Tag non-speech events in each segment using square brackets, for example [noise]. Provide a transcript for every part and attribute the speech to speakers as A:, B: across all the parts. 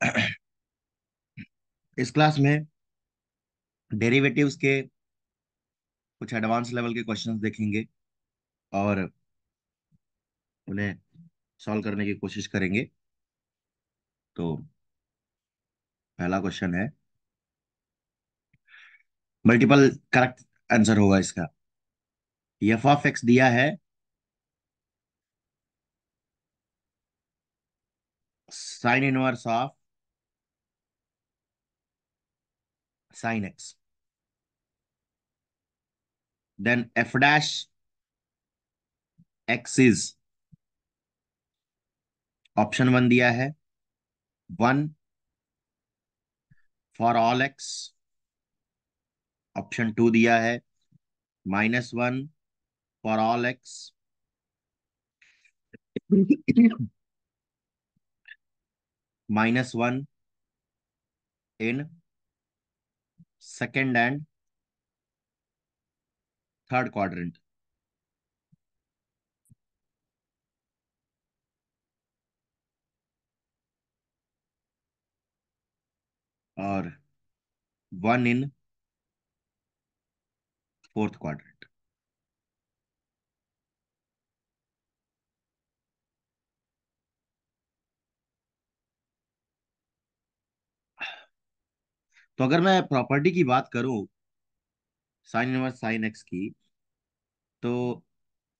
A: [clears throat] इस क्लास में डेरिवेटिव्स के कुछ एडवांस लेवल के क्वेश्चंस देखेंगे और उन्हें सॉल्व करने की कोशिश करेंगे तो पहला क्वेश्चन है मल्टीपल करेक्ट आंसर होगा इसका एफ ऑफ एक्स दिया है sine inverse of sine x then f dash x is option one दिया है one for all x option two दिया है minus one for all x minus one in second and third quadrant और one in fourth quadrant तो अगर मैं property की बात करूं साइन इनवर्स साइन एक्स की तो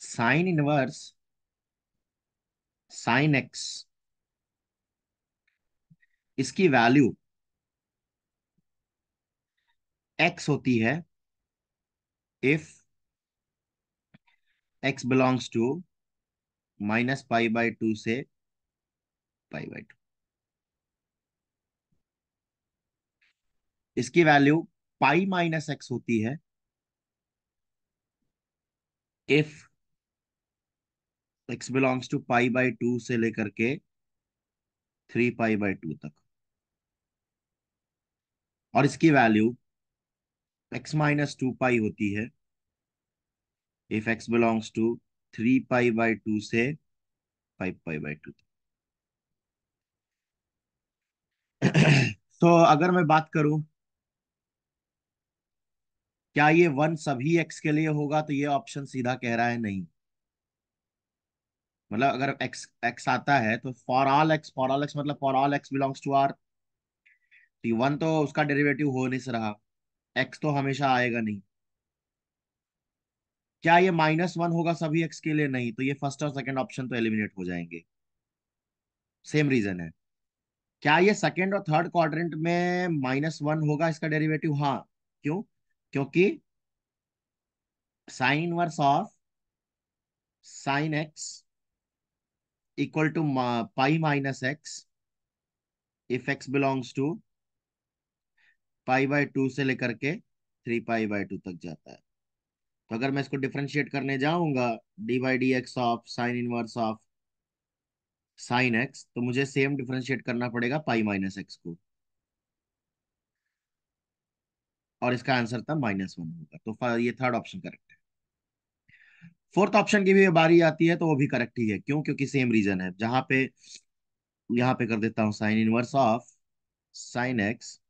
A: साइन इनवर्स साइन एक्स इसकी वैल्यू एक्स होती है if x belongs to minus pi by two से पाई बाय टू इसकी वैल्यू पाई माइनस एक्स होती है if x belongs to pi by two से लेकर के थ्री पाई बाय टू तक और इसकी value x minus two pi होती है if x belongs to three pi by two से फाइव पाई बाय टू तक [clears throat] तो अगर मैं बात करूं क्या ये वन सभी एक्स के लिए होगा तो ये ऑप्शन सीधा कह रहा है नहीं मतलब अगर एक्स एक्स आता है तो for all x for all x मतलब for all x belongs to R T one तो उसका डेरिवेटिव हो नहीं रहा एक्स तो हमेशा आएगा नहीं क्या ये माइनस वन होगा सभी एक्स के लिए नहीं तो ये फर्स्ट और सेकंड ऑप्शन तो एलिमिनेट हो जाएंगे सेम रीजन है क्या ये सेकंड और थर्ड क्वाड्रेंट में माइनस वन होगा इसका डेरिवेटिव हाँ क्यों क्योंकि sine inverse of sine x equal to pi minus x if x belongs to pi by two से लेकर के थ्री पाई बाय टू तक जाता है तो अगर मैं इसको डिफ्रेंशिएट करने जाऊंगा d by d x of sine inverse of sine x तो मुझे सेम डिफ्रेंशिएट करना पड़ेगा पाई माइनस एक्स को और इसका आंसर था माइनस वन होगा तो ये थर्ड ऑप्शन करेक्ट है फोर्थ ऑप्शन की भी बारी आती है तो वो भी करेक्ट ही है क्यों क्योंकि सेम रीजन है जहां पे यहां पे कर देता हूं sine inverse of sine x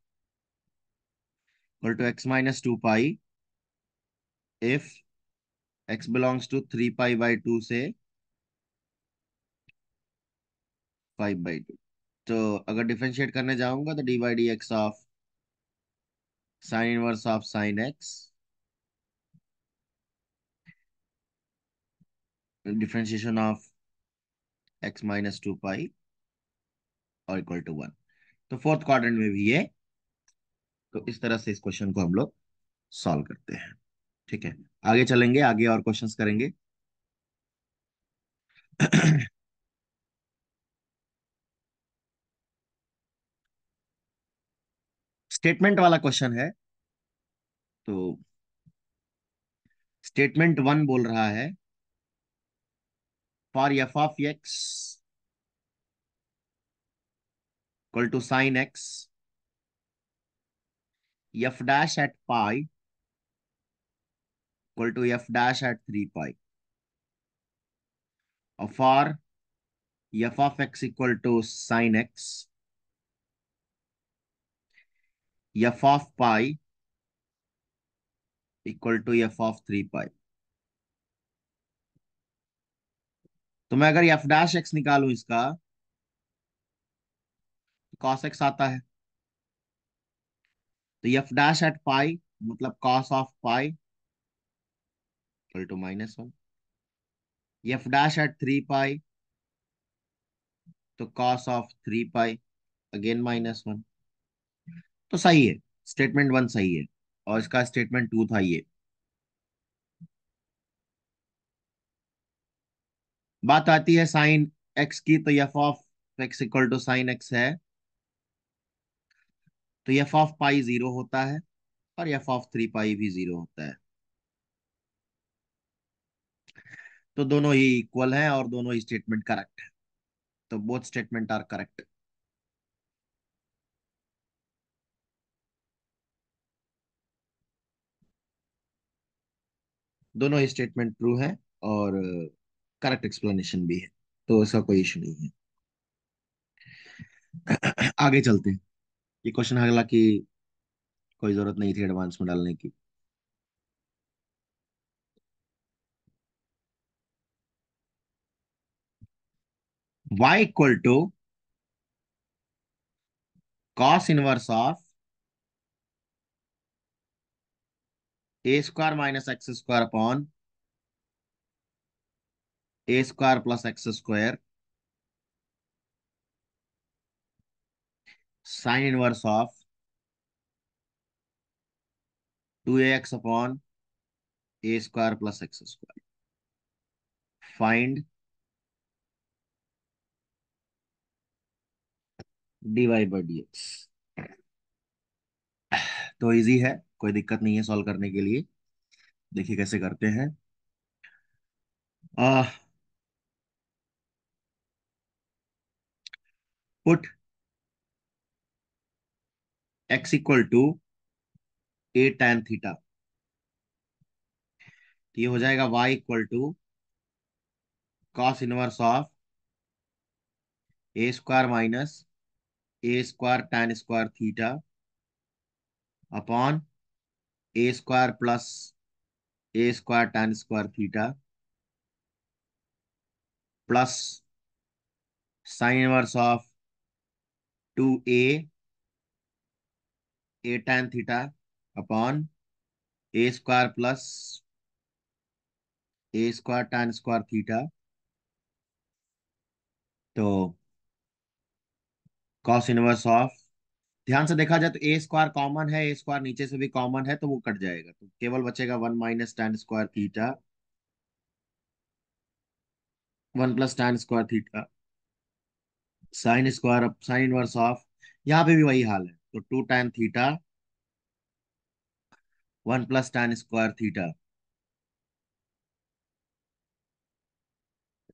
A: to x minus two pi if x belongs to three pi by two से फाइव बाई टू तो अगर डिफ्रेंशिएट करने जाऊंगा तो d by d x of sine inverse of sine x differentiation of x minus two pi और equal to one तो fourth quadrant में भी ये तो इस तरह से इस क्वेश्चन को हम लोग सॉल्व करते हैं ठीक है आगे चलेंगे आगे और क्वेश्चंस करेंगे [clears throat] स्टेटमेंट वाला क्वेश्चन है तो स्टेटमेंट वन बोल रहा है for f of x equal to sine x f dash at pi equal to f dash at three pi और for f of x equal to sine x f of pi equal to f of three pi. तो मैं अगर F dash x निकालू इसका cos तो x आता है तो एफ डैश एट पाई मतलब cos of pi equal to minus one f dash at three pi तो cos of three pi again minus one तो सही है स्टेटमेंट वन सही है और इसका स्टेटमेंट टू था ये बात आती है साइन एक्स की तो f of x equal to sine x है तो यफ ऑफ पाई जीरो होता है और यफ ऑफ थ्री पाई भी जीरो होता है तो दोनों ही इक्वल हैं और दोनों ही स्टेटमेंट करेक्ट है तो बोथ स्टेटमेंट आर करेक्ट दोनों ही स्टेटमेंट ट्रू है और करेक्ट uh, एक्सप्लेनेशन भी है तो ऐसा कोई इशू नहीं है [clears throat] आगे चलते हैं ये क्वेश्चन अगला की कोई जरूरत नहीं थी एडवांस में डालने की y equal to cos inverse of a square minus x square upon a square plus x square sine inverse of two x upon a square plus x square find d y by d x तो easy है कोई दिक्कत नहीं है solve करने के लिए देखिए कैसे करते हैं ah, put x equal to a tan theta तो ये हो जाएगा y equal to cos inverse of a square minus a square tan square theta upon a square plus a square tan square theta plus sine inverse of two a a tan theta upon a square plus a square tan square theta तो cos inverse of ध्यान से देखा जाए तो a square common है ए square नीचे से भी कॉमन है तो वो कट जाएगा तो केवल बचेगा one minus tan square theta one plus tan square theta sine square sine inverse of यहाँ पे भी वही हाल है तो two tan theta one plus tan square theta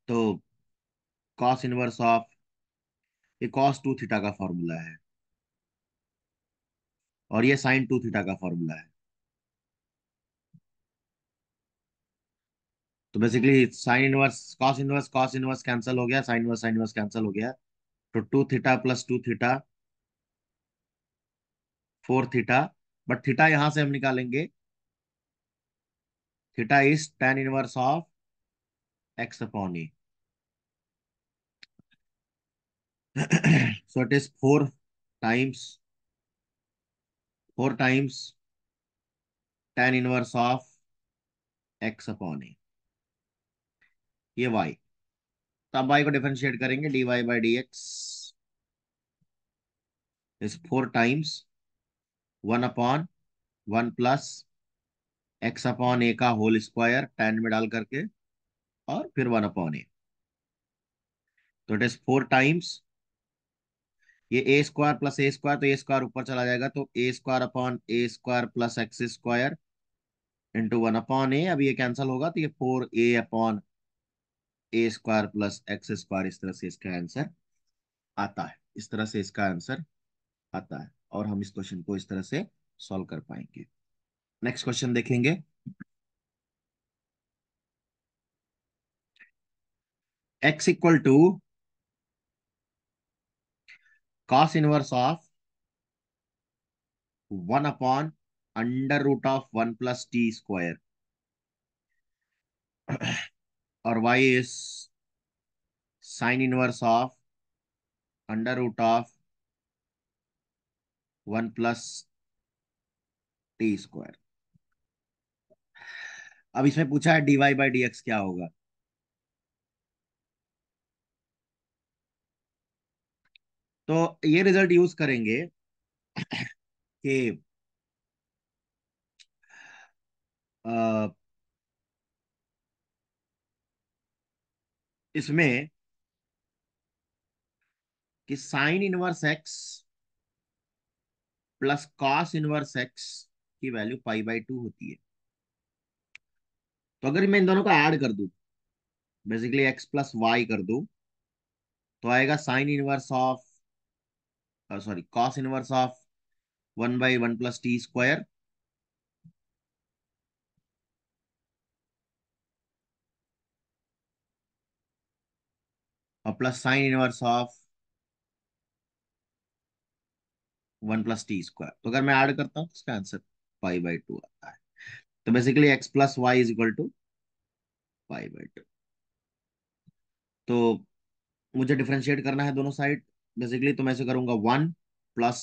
A: तो कॉस इनवर्स ऑफ ये कॉस टू थीटा का फॉर्मूला है और ये साइन टू थीटा का फॉर्मूला है तो basically sine inverse cos inverse cos inverse cancel हो गया sine inverse sine inverse cancel हो गया तो two theta plus two theta four theta but theta यहां से हम निकालेंगे theta is tan inverse of x upon a so it is four times 4 times tan inverse of x upon a. ये y. तब तो y को differentiate करेंगे dy d x is four times one upon one plus x upon a का whole square ten में डाल करके और फिर वन अपॉन ए तो इट इज फोर टाइम्स ये a square plus a square तो ए स्क्वायर ऊपर चला जाएगा तो a square upon a square plus x square into one upon a अब ये कैंसिल होगा तो ये four a upon a square plus x square इस तरह से इसका आंसर आता है इस तरह से इसका आंसर आता है और हम इस क्वेश्चन को इस तरह से सॉल्व कर पाएंगे नेक्स्ट क्वेश्चन देखेंगे x equal to cos inverse of 1 upon under root of 1 plus t square. और y is sin inverse of under root of 1 plus t square. अब इसमें पूछा है dy by dx क्या होगा तो ये रिजल्ट यूज करेंगे कि इसमें कि sine inverse x plus cos inverse x की वैल्यू पाई बाई टू होती है तो अगर मैं इन दोनों को ऐड कर दूं बेसिकली एक्स प्लस वाई कर दूं तो आएगा sine inverse of uh, sorry, cos inverse of 1 by 1 plus t square or uh, plus sine inverse of 1 plus t square. तो अगर मैं ऐड करता हूं इसका आंसर पाई बाई टू आता है तो basically x plus y is equal to pi by two तो मुझे डिफ्रेंशिएट करना है दोनों साइड बेसिकली तो मैं ऐसे करूंगा one plus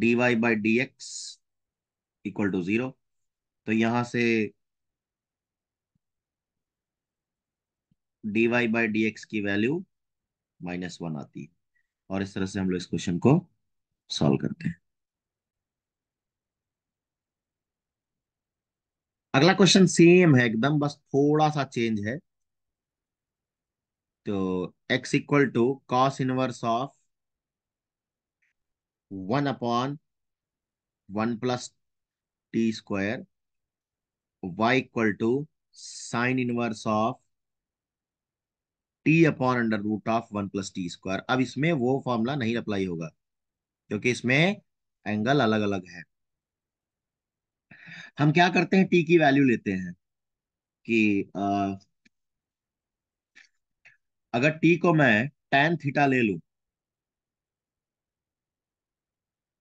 A: d y by d x equal to zero तो यहां से d y by d x की वैल्यू माइनस वन आती है और इस तरह से हम लोग इस क्वेश्चन को सॉल्व करते हैं अगला क्वेश्चन सेम है एकदम बस थोड़ा सा चेंज है तो x equal to cos inverse of one upon one plus t square y equal to sine inverse of t upon under root of one plus t square अब इसमें वो फॉर्मूला नहीं अप्लाई होगा क्योंकि इसमें एंगल अलग अलग है हम क्या करते हैं टी की वैल्यू लेते हैं कि अगर टी को मैं टेन थीटा ले लू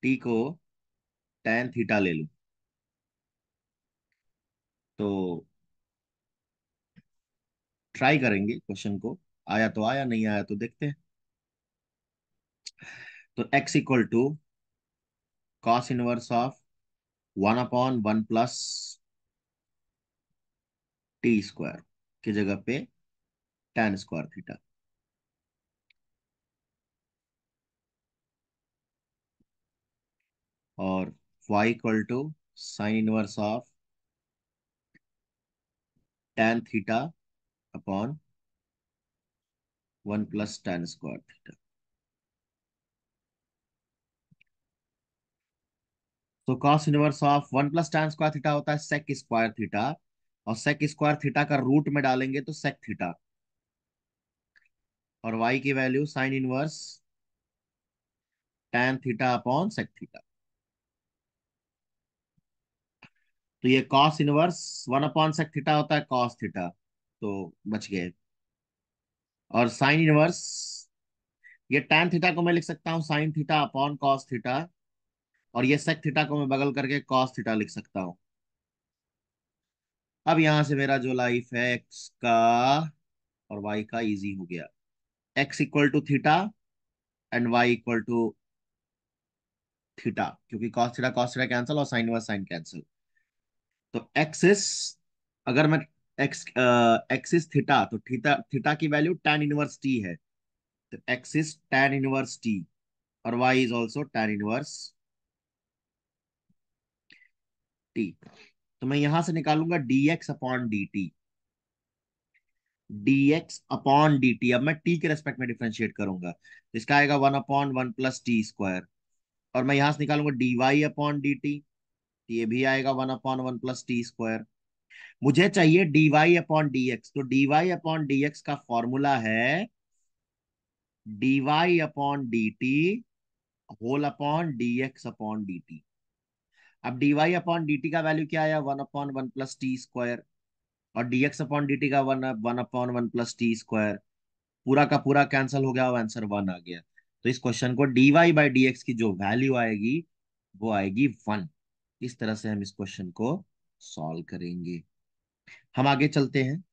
A: टी को टेन थीटा ले लू तो ट्राई करेंगे क्वेश्चन को आया तो आया नहीं आया तो देखते हैं तो x equal to cos inverse of one upon one plus t square की जगह पे tan square theta. और y equal to sine inverse of tan theta upon one plus tan square theta तो cos inverse of one plus tan square theta होता है sec square theta और sec square theta का root में डालेंगे तो sec theta और y की value sine inverse tan theta upon sec theta तो ये cos inverse one upon sec theta होता है cos थीटा तो बच गए और साइन इनवर्स ये tan थीटा को मैं लिख सकता हूं sine theta upon cos theta और ये sec थीटा को मैं बगल करके cos थीटा लिख सकता हूं अब यहां से मेरा जो लाइफ है एक्स का और वाई का इजी हो गया x equal to theta and y equal to theta क्योंकि cos theta cos theta cancel और sin वर्स sin कैंसिल तो एक्सिस अगर मैं x एक्सिस थीटा तो थीटा थीटा की वैल्यू tan इनवर्स t है तो एक्सिस tan इनवर्स t और y is also tan inverse t तो मैं यहां से निकालूंगा d x upon d t dx upon dt अब मैं t के रेस्पेक्ट में डिफ्रेंशिएट करूंगा इसका आएगा one upon one plus t square और मैं यहां से निकालूंगा dy y upon d t ये भी आएगा one upon one plus t square मुझे चाहिए dy y upon d x तो dy अपॉन डी एक्स का फॉर्मूला है dy upon d t whole upon d x upon d t अब dy upon d t का value क्या आया one upon one plus t square और dx upon dt का one one upon one plus t square पूरा का पूरा cancel हो गया और आंसर वन आ गया तो इस क्वेश्चन को dy बाई डी की जो वैल्यू आएगी वो आएगी वन इस तरह से हम इस क्वेश्चन को सॉल्व करेंगे हम आगे चलते हैं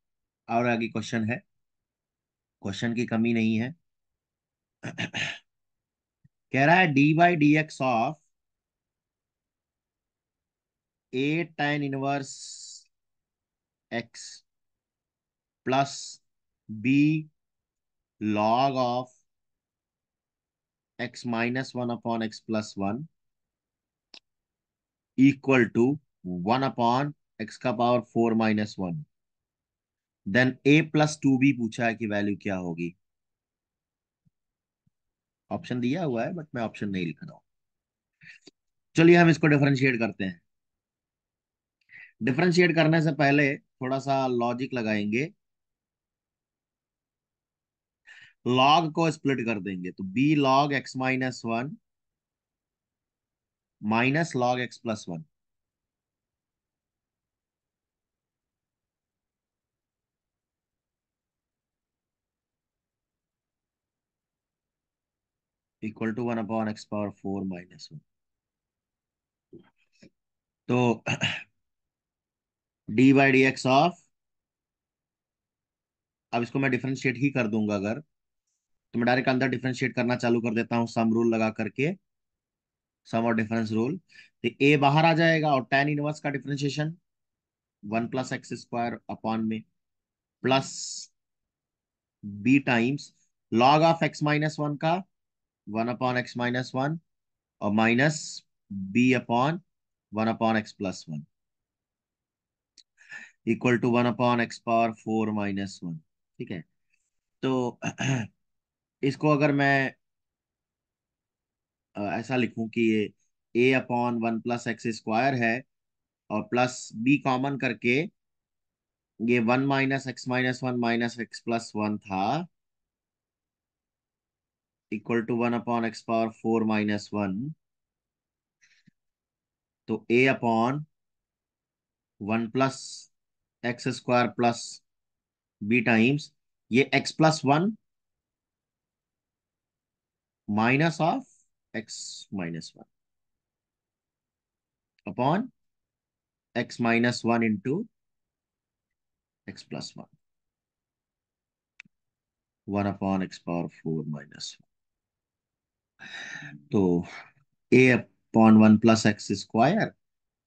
A: और आगे क्वेश्चन है क्वेश्चन की कमी नहीं है [clears throat] कह रहा है d y d x of a tan inverse x plus b log of x minus one upon x plus one equal to one upon x का power four minus one then a plus two भी पूछा है कि value क्या होगी option दिया हुआ है बट मैं ऑप्शन नहीं लिख रहा हूं चलिए हम इसको डिफरेंशिएट करते हैं डिफरेंशिएट करने से पहले थोड़ा सा लॉजिक लगाएंगे लॉग को स्प्लिट कर देंगे तो b log x minus one minus log x plus one equal to one upon x power four minus one तो d by d x of अब इसको मैं डिफ्रेंशिएट ही कर दूंगा अगर तो मैं डायरेक्ट अंदर डिफ्रेंशिएट करना चालू कर देता हूं सम रूल लगा करके सम और डिफरेंस रूल तो ए बाहर आ जाएगा और टेन इनवर्स का differentiation one plus x square upon में plus b times log of x minus one का one upon x minus one और minus b upon one upon x plus one equal to one upon x power four minus one ठीक है तो [clears throat] इसको अगर मैं ऐसा लिखूं कि ये a upon one plus x square है और प्लस बी कॉमन करके ये one minus x minus one minus x plus one था equal to one upon x power four minus one तो a upon one plus x square plus b times ये x plus one minus of x minus one upon x minus one into x plus one one upon x power four minus one तो a upon one plus x square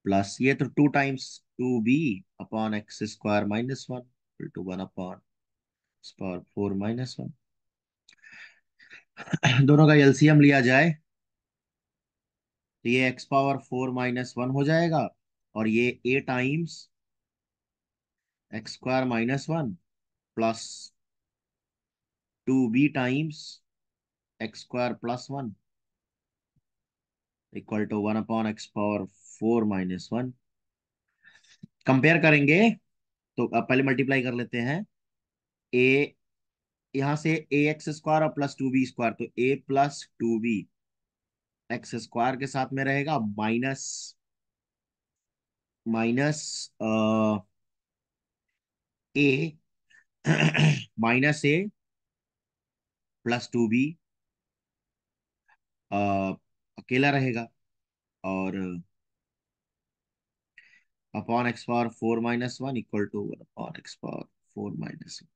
A: plus ये तो two times 2b upon x square minus 1 equal to one upon x power 4 minus 1 [coughs] दोनों का LCM लिया जाए तो ये x power 4 minus 1 हो जाएगा और ये a times x square minus one plus two b times x square plus one equal to one upon x power four minus one compare करेंगे तो पहले मल्टीप्लाई कर लेते हैं ए यहां से ए एक्स स्क्वायर और प्लस टू बी स्क्वायर तो a plus two b x square के साथ में रहेगा minus minus a minus a plus two b अकेला रहेगा और upon x power four minus one equal to one upon x power four minus one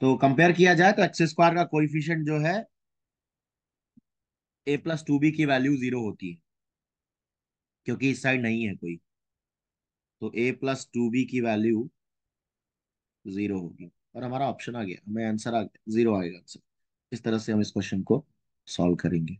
A: तो compare किया जाए तो एक्स स्क्वायर का कोइफिशियंट जो है ए प्लस टू बी की वैल्यू जीरो होती है क्योंकि इस साइड नहीं है कोई तो ए प्लस टू बी की वैल्यू जीरो होगी और हमारा ऑप्शन आ गया हमें आंसर आ गया जीरो आएगा आंसर इस तरह से हम इस क्वेश्चन को सॉल्व करेंगे